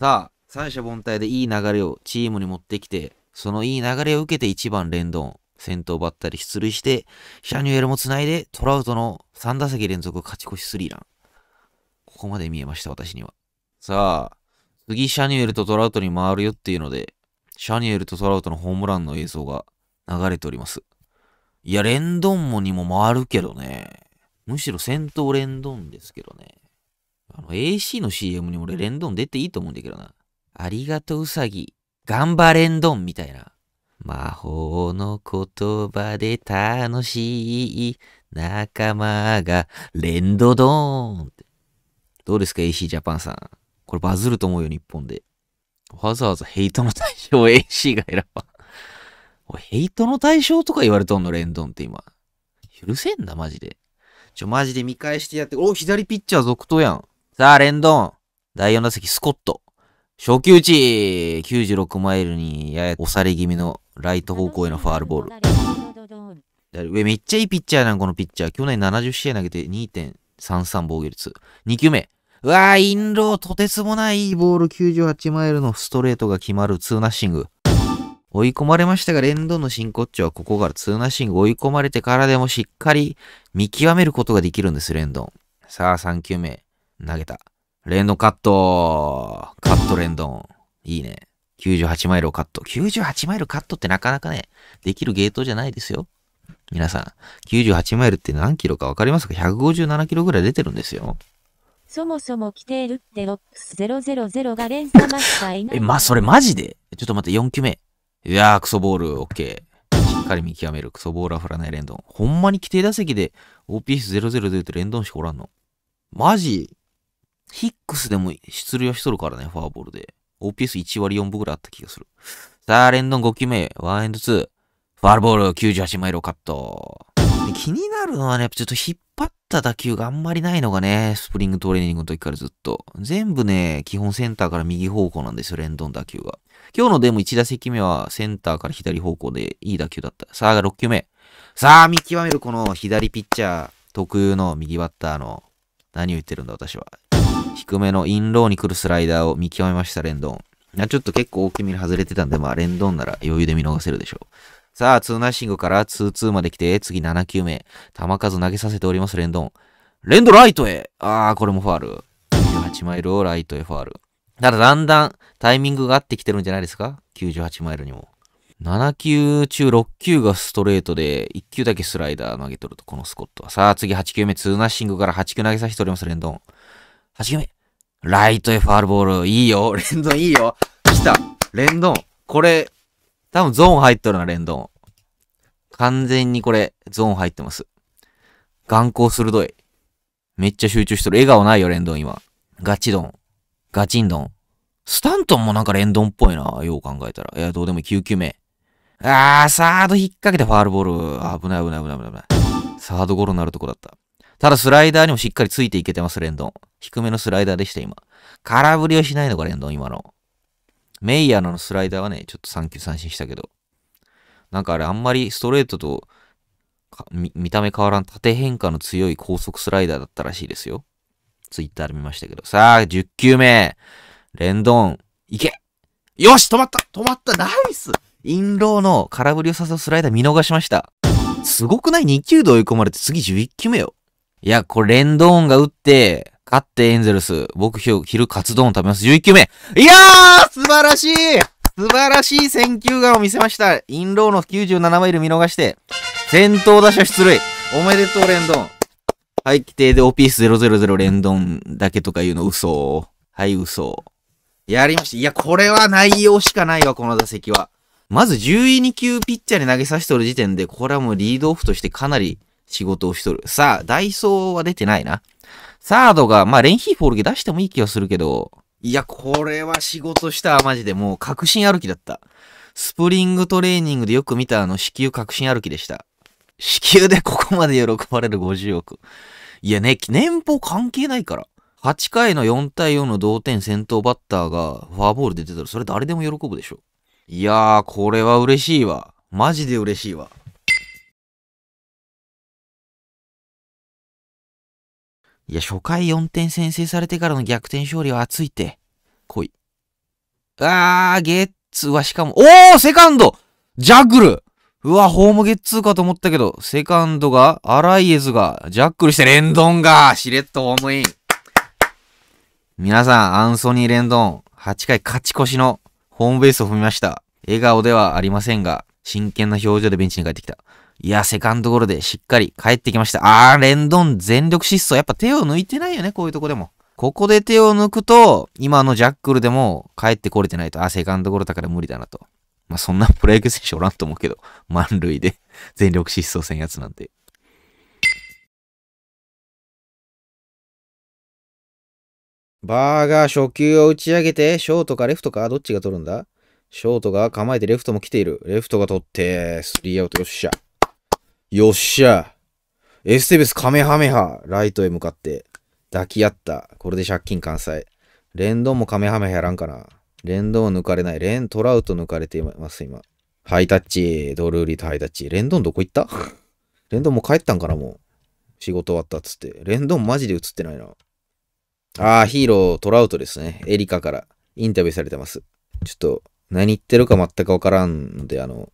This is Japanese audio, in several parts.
さあ、三者凡退でいい流れをチームに持ってきて、そのいい流れを受けて1番レンドン、先頭バッタリ出塁して、シャニュエルも繋いで、トラウトの3打席連続勝ち越しスリーラン。ここまで見えました、私には。さあ、次シャニュエルとトラウトに回るよっていうので、シャニュエルとトラウトのホームランの映像が流れております。いや、レンドンもにも回るけどね。むしろ先頭レンドンですけどね。あの、AC の CM に俺レンドン出ていいと思うんだけどな。ありがとううさぎ。頑張れんどんみたいな。魔法の言葉で楽しい仲間がレンドドーンって。どうですか AC ジャパンさん。これバズると思うよ、日本で。わざわざヘイトの対象を AC が選ばん。ヘイトの対象とか言われとんの、レンドンって今。許せんな、マジで。ちょ、マジで見返してやって。お、左ピッチャー続投やん。さあ、レンドン。第4打席、スコット。初球打ち !96 マイルにやや押され気味のライト方向へのファールボール。上めっちゃいいピッチャーなん、このピッチャー。去年70試合投げて2.33防御率。2球目。うわー、インロー、とてつもないボール98マイルのストレートが決まるツーナッシング。追い込まれましたが、レンドンの真骨頂はここからツーナッシング追い込まれてからでもしっかり見極めることができるんです、レンドン。さあ、3球目。投げた。レンドカットカットレンドン。いいね。98マイルをカット。98マイルカットってなかなかね、できるゲートじゃないですよ。皆さん、98マイルって何キロかわかりますか ?157 キロぐらい出てるんですよ。そもそも来てるってロックス000が連鎖マスターいない。え、ま、それマジでちょっと待って、4球目。いやー、クソボール、オッケー。しっかり見極める。クソボールは振らないレンドン。ほんまに規定打席で OPS00 ってレンドンしかおらんの。マジヒックスでも出塁はしとるからね、フォアボールで。OPS1 割4分ぐらいあった気がする。さあ、レンドン5球目、ワンエンド2。ファールボール98マイルカット。気になるのはね、ちょっと引っ張った打球があんまりないのがね、スプリングトレーニングの時からずっと。全部ね、基本センターから右方向なんですよ、レンドン打球が。今日のでも1打席目はセンターから左方向でいい打球だった。さあ、6球目。さあ、見極めるこの左ピッチャー特有の右バッターの何を言ってるんだ私は。低めのインローに来るスライダーを見極めました、レンドン。ちょっと結構大きめに外れてたんで、まあ、レンドンなら余裕で見逃せるでしょう。さあ、ツーナッシングから2、2まで来て、次7球目。球数投げさせております、レンドン。レンドライトへあー、これもファール。98マイルをライトへファール。ただ、だんだんタイミングが合ってきてるんじゃないですか ?98 マイルにも。7球中6球がストレートで、1球だけスライダー投げとると、このスコットは。さあ、次8球目、ツーナッシングから8球投げさせております、レンドン。始め。ライトへファールボール。いいよ。レンドンいいよ。来た。レンドン。これ、多分ゾーン入っとるな、レンドン。完全にこれ、ゾーン入ってます。眼光鋭い。めっちゃ集中しとる。笑顔ないよ、レンドン今。ガチドン。ガチンドン。スタントンもなんかレンドンっぽいな。よう考えたら。いや、どうでもいい。9球目。あー、サード引っ掛けてファールボール。危ない危ない危ない危ない。サードゴロになるとこだった。ただスライダーにもしっかりついていけてます、レンドン。低めのスライダーでした、今。空振りはしないのか、レンドン、今の。メイヤーのスライダーはね、ちょっと3球三振したけど。なんかあれ、あんまりストレートと見た目変わらん縦変化の強い高速スライダーだったらしいですよ。ツイッターで見ましたけど。さあ、10球目。レンドン、いけよし止まった止まったナイスインローの空振りを誘うスライダー見逃しました。すごくない ?2 球で追い込まれて次11球目よ。いや、これレンドーンが打って、勝ってエンゼルス、僕昼カツ丼を食べます。11球目。いやー素晴らしい素晴らしい選球眼を見せました。インローの97マイル見逃して、先頭打者出塁。おめでとう、レンドン。はい、規定で OPS000 レンドンだけとか言うの嘘。はい、嘘。やりました。いや、これは内容しかないわ、この打席は。まず12球ピッチャーに投げさせとる時点で、これはもうリードオフとしてかなり仕事をしとる。さあ、ダイソーは出てないな。サードが、まあ、レンヒーフォールゲ出してもいい気がするけど、いや、これは仕事したマジで。もう、確信歩きだった。スプリングトレーニングでよく見たあの、子宮確信歩きでした。子宮でここまで喜ばれる50億。いやね、年俸関係ないから。8回の4対4の同点先頭バッターがフォアボールで出たらそれ誰でも喜ぶでしょ。いやー、これは嬉しいわ。マジで嬉しいわ。いや、初回4点先制されてからの逆転勝利は熱いって。来い。あー、ゲッツはしかも、おーセカンドジャックルうわ、ホームゲッツーかと思ったけど、セカンドが、アライエズが、ジャックルしてレンドンが、しれっとホームイン。皆さん、アンソニー・レンドン、8回勝ち越しのホームベースを踏みました。笑顔ではありませんが、真剣な表情でベンチに帰ってきた。いや、セカンドゴロでしっかり帰ってきました。あー、レンドン全力疾走。やっぱ手を抜いてないよね、こういうとこでも。ここで手を抜くと、今のジャックルでも帰ってこれてないと、あ、セカンドゴロだから無理だなと。まあ、そんなプロ野球選手おらんと思うけど、満塁で 全力疾走せんやつなんて。バーガー初球を打ち上げて、ショートかレフトかどっちが取るんだショートが構えてレフトも来ている。レフトが取って、スリーアウト。よっしゃ。よっしゃ。エステベスカメハメハ。ライトへ向かって。抱き合った。これで借金完済。レンドンもカメハメハやらんかな。レンドン抜かれない。レン、トラウト抜かれています、今。ハイタッチ。ドルーリーとハイタッチ。レンドンどこ行った レンドンも帰ったんかな、もう。仕事終わったっつって。レンドンマジで映ってないな。あー、ヒーロー、トラウトですね。エリカからインタビューされてます。ちょっと、何言ってるか全くわからんので、あの、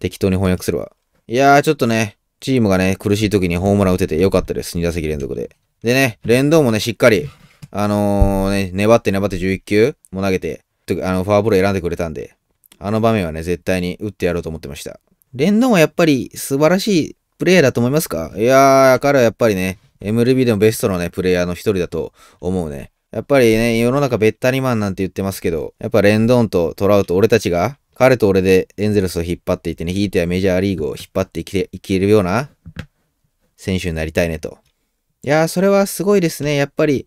適当に翻訳するわ。いやー、ちょっとね、チームがね、苦しい時にホームラン打ててよかったです。2打席連続で。でね、連動もね、しっかり、あのー、ね、粘って粘って11球も投げて、あの、フォアボール選んでくれたんで、あの場面はね、絶対に打ってやろうと思ってました。連動はやっぱり素晴らしいプレイヤーだと思いますかいやー、彼はやっぱりね、MLB でもベストのね、プレイヤーの一人だと思うね。やっぱりね、世の中べったりマンなんて言ってますけど、やっぱレンドンとトラウト、俺たちが、彼と俺でエンゼルスを引っ張っていってね、引いてはメジャーリーグを引っ張っていけいけるような選手になりたいねと。いやー、それはすごいですね。やっぱり、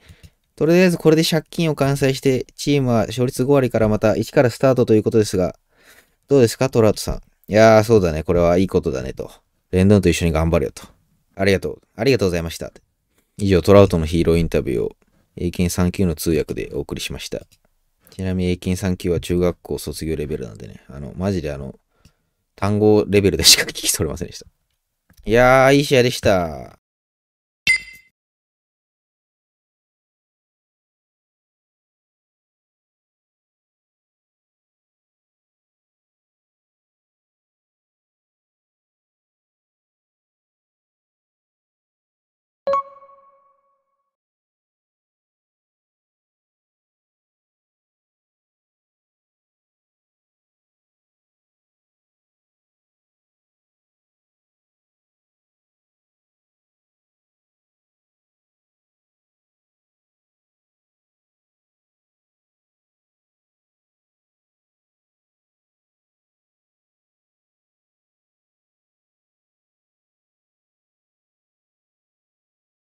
とりあえずこれで借金を完済して、チームは勝率5割からまた1からスタートということですが、どうですか、トラウトさん。いやー、そうだね。これはいいことだねと。レンドンと一緒に頑張るよと。ありがとう。ありがとうございました。以上、トラウトのヒーローインタビューを英検3級の通訳でお送りしました。ちなみに英検3級は中学校卒業レベルなんでね、あの、マジであの、単語レベルでしか聞き取れませんでした。いやー、いい試合でした。